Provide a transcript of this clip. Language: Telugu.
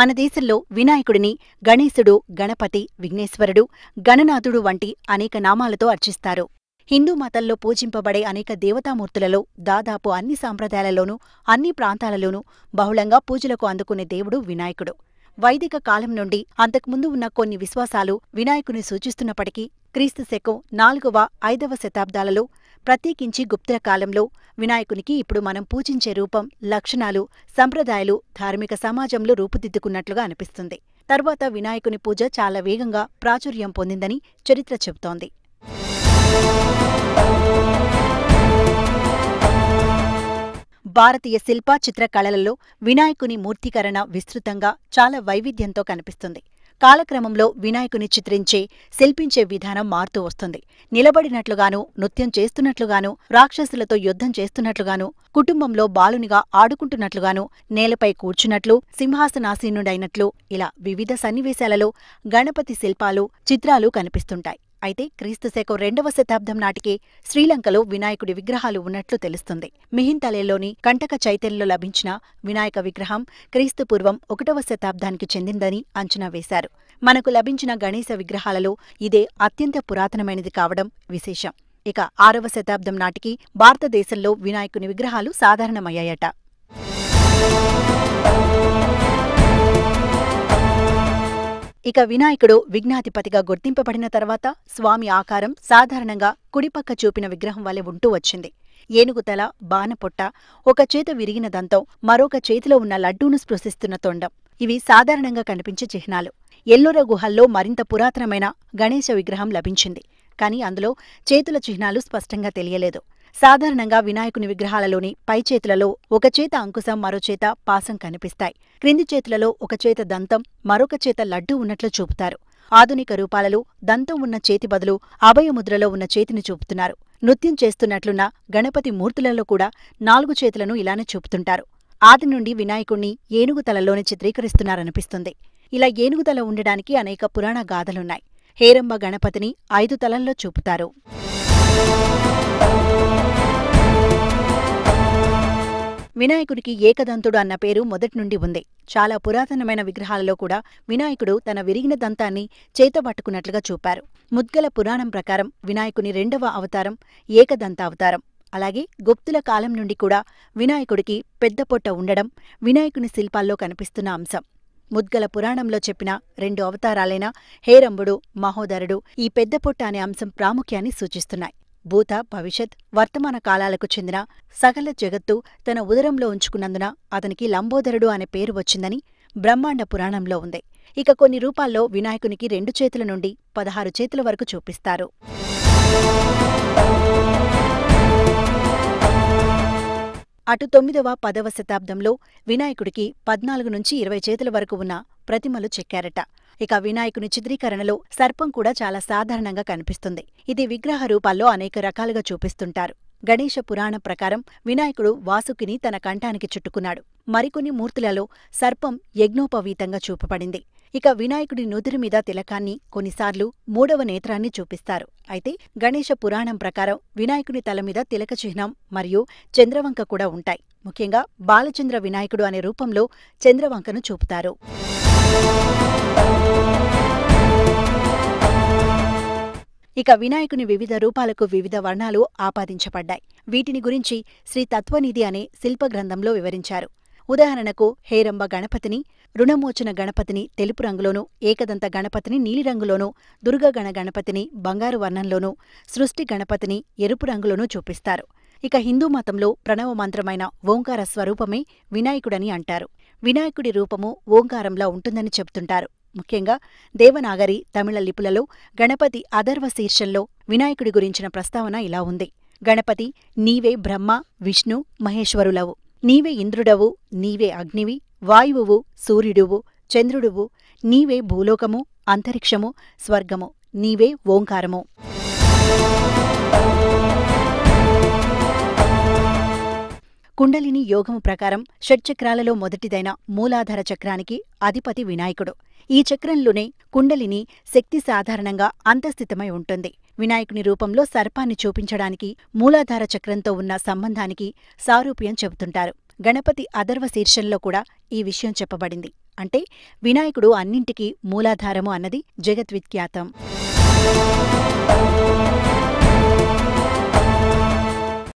మన దేశంలో వినాయకుడిని గణేశుడు గణపతి విఘ్నేశ్వరుడు గణనాథుడు వంటి అనేక నామాలతో అర్చిస్తారు హిందూ మతంలో పూజింపబడే అనేక దేవతామూర్తులలో దాదాపు అన్ని సాంప్రదాయాలలోనూ అన్ని ప్రాంతాలలోనూ బహుళంగా పూజలకు అందుకునే దేవుడు వినాయకుడు వైదిక కాలం నుండి అంతకుముందు ఉన్న కొన్ని విశ్వాసాలు వినాయకుని సూచిస్తున్నప్పటికీ క్రీస్తు శకం నాలుగవ ఐదవ శతాబ్దాలలో ప్రత్యేకించి గుప్తుల కాలంలో వినాయకునికి ఇప్పుడు మనం పూజించే రూపం లక్షణాలు సంప్రదాయాలు ధార్మిక సమాజంలో రూపుదిద్దుకున్నట్లుగా అనిపిస్తుంది తర్వాత వినాయకుని పూజ చాలా వేగంగా ప్రాచుర్యం పొందిందని చరిత్ర చెబుతోంది భారతీయ శిల్ప చిత్రకళలలో వినాయకుని మూర్తీకరణ విస్తృతంగా చాలా వైవిధ్యంతో కనిపిస్తుంది కాలక్రమంలో వినాయకుని చిత్రించే శిల్పించే విధానం మారుతూ వస్తుంది నిలబడినట్లుగాను నృత్యం చేస్తున్నట్లుగాను రాక్షసులతో యుద్ధం చేస్తున్నట్లుగాను కుటుంబంలో బాలునిగా ఆడుకుంటున్నట్లుగాను నేలపై కూర్చున్నట్లు సింహాసనాసీనుడైనట్లు ఇలా వివిధ సన్నివేశాలలో గణపతి శిల్పాలు చిత్రాలు కనిపిస్తుంటాయి అయితే క్రీస్తు శకం రెండవ శతాబ్దం నాటికే శ్రీలంకలో వినాయకుడి విగ్రహాలు ఉన్నట్లు తెలుస్తుంది మిహింతలేలోని కంటక చైతన్యంలో లభించిన వినాయక విగ్రహం క్రీస్తు పూర్వం ఒకటవ శతాబ్దానికి చెందిందని అంచనా వేశారు మనకు లభించిన గణేశ విగ్రహాలలో ఇదే అత్యంత పురాతనమైనది కావడం విశేషం ఇక ఆరవ శతాబ్దం నాటికి భారతదేశంలో వినాయకుని విగ్రహాలు సాధారణమయ్యాయట ఇక వినాయకుడు విఘ్నాధిపతిగా గుర్తింపబడిన తర్వాత స్వామి ఆకారం సాధారణంగా కుడిపక్క చూపిన విగ్రహం వలె ఉంటూ వచ్చింది ఏనుగుతల తల బాణపొట్ట ఒక చేత విరిగిన దంతం మరొక చేతిలో ఉన్న లడ్డూను స్పృశిస్తున్న తొండం ఇవి సాధారణంగా కనిపించే చిహ్నాలు ఎల్లోర గుహల్లో మరింత పురాతనమైన గణేశ విగ్రహం లభించింది కాని అందులో చేతుల చిహ్నాలు స్పష్టంగా తెలియలేదు సాధారణంగా వినాయకుని విగ్రహాలలోని పై చేతులలో ఒక చేత అంకుశం మరో చేత పాసం కనిపిస్తాయి క్రింది చేతులలో ఒక చేత దంతం మరొక చేత లడ్డు ఉన్నట్లు చూపుతారు ఆధునిక రూపాలలో దంతం ఉన్న చేతి బదులు అభయముద్రలో ఉన్న చేతిని చూపుతున్నారు నృత్యం చేస్తున్నట్లున్న గణపతి మూర్తులలో కూడా నాలుగు చేతులను ఇలానే చూపుతుంటారు ఆది నుండి వినాయకుణ్ణి ఏనుగు తలలోనే చిత్రీకరిస్తున్నారనిపిస్తుంది ఇలా ఏనుగుతల ఉండడానికి అనేక పురాణ గాథలున్నాయి హేరంబ గణపతిని ఐదు తలల్లో చూపుతారు వినాయకుడికి ఏకదంతుడు అన్న పేరు మొదటి నుండి ఉంది చాలా పురాతనమైన విగ్రహాలలో కూడా వినాయకుడు తన విరిగిన దంతాన్ని చేతబట్టుకున్నట్లుగా చూపారు ముద్గల పురాణం ప్రకారం వినాయకుని రెండవ అవతారం ఏకదంత అవతారం అలాగే గుప్తుల కాలం నుండి కూడా వినాయకుడికి పెద్ద పొట్ట ఉండడం వినాయకుని శిల్పాల్లో కనిపిస్తున్న అంశం ముద్గల పురాణంలో చెప్పిన రెండు అవతారాలైన హేరంబుడు మహోదరుడు ఈ పెద్ద పొట్ట అనే అంశం ప్రాముఖ్యాన్ని సూచిస్తున్నాయి భూత భవిష్యత్ వర్తమాన కాలాలకు చెందిన సకల జగత్తు తన ఉదరంలో ఉంచుకున్నందున అతనికి లంబోదరుడు అనే పేరు వచ్చిందని బ్రహ్మాండ పురాణంలో ఉంది ఇక కొన్ని రూపాల్లో వినాయకునికి రెండు చేతుల నుండి పదహారు చేతుల వరకు చూపిస్తారు అటు తొమ్మిదవ పదవ శతాబ్దంలో వినాయకుడికి పద్నాలుగు నుంచి ఇరవై చేతుల వరకు ఉన్న ప్రతిమలు చెక్కారట ఇక వినాయకుని చిత్రీకరణలో సర్పం కూడా చాలా సాధారణంగా కనిపిస్తుంది ఇది విగ్రహ రూపాల్లో అనేక రకాలుగా చూపిస్తుంటారు గణేష పురాణ ప్రకారం వినాయకుడు వాసుకిని తన కంఠానికి చుట్టుకున్నాడు మరికొన్ని మూర్తులలో సర్పం యజ్ఞోపవీతంగా చూపబడింది ఇక వినాయకుడి నుదురు మీద తిలకాన్ని కొన్నిసార్లు మూడవ నేత్రాన్ని చూపిస్తారు అయితే గణేష పురాణం ప్రకారం వినాయకుడి తల మీద తిలక చిహ్నం మరియు చంద్రవంక కూడా ఉంటాయి ముఖ్యంగా బాలచంద్ర వినాయకుడు అనే రూపంలో చంద్రవంకను చూపుతారు ఇక వినాయకుని వివిధ రూపాలకు వివిధ వర్ణాలు ఆపాదించబడ్డాయి వీటిని గురించి శ్రీ తత్వనిధి అనే శిల్పగ్రంథంలో వివరించారు ఉదాహరణకు హేరంబ గణపతిని రుణమోచన గణపతిని తెలుపు రంగులోనూ ఏకదంత గణపతిని నీలిరంగులోనూ దుర్గగణ గణపతిని బంగారు వర్ణంలోనూ సృష్టి గణపతిని ఎరుపు రంగులోనూ చూపిస్తారు ఇక హిందూ మతంలో ప్రణవ మంత్రమైన ఓంకార స్వరూపమే వినాయకుడని అంటారు వినాయకుడి రూపము ఓంకారంలా ఉంటుందని చెబుతుంటారు ముఖ్యంగా దేవనాగరి తమిళ లిపులలో గణపతి అధర్వ శీర్షంలో వినాయకుడి గురించిన ప్రస్తావన ఇలా ఉంది గణపతి నీవే బ్రహ్మ విష్ణు మహేశ్వరులవు నీవే ఇంద్రుడవు నీవే అగ్నివి వాయువువు సూర్యుడువు చంద్రుడువు నీవే భూలోకము అంతరిక్షము స్వర్గము నీవే ఓంకారము కుండలిని యోగము ప్రకారం షట్చక్రాలలో మొదటిదైన మూలాధార చక్రానికి అధిపతి వినాయకుడు ఈ చక్రంలోనే కుండలిని శక్తి సాధారణంగా అంతస్థితమై ఉంటుంది వినాయకుని రూపంలో సర్పాన్ని చూపించడానికి మూలాధార చక్రంతో ఉన్న సంబంధానికి సారూప్యం చెబుతుంటారు గణపతి అధర్వ శీర్షంలో కూడా ఈ విషయం చెప్పబడింది అంటే వినాయకుడు అన్నింటికీ మూలాధారము అన్నది జగద్విఖ్యాతం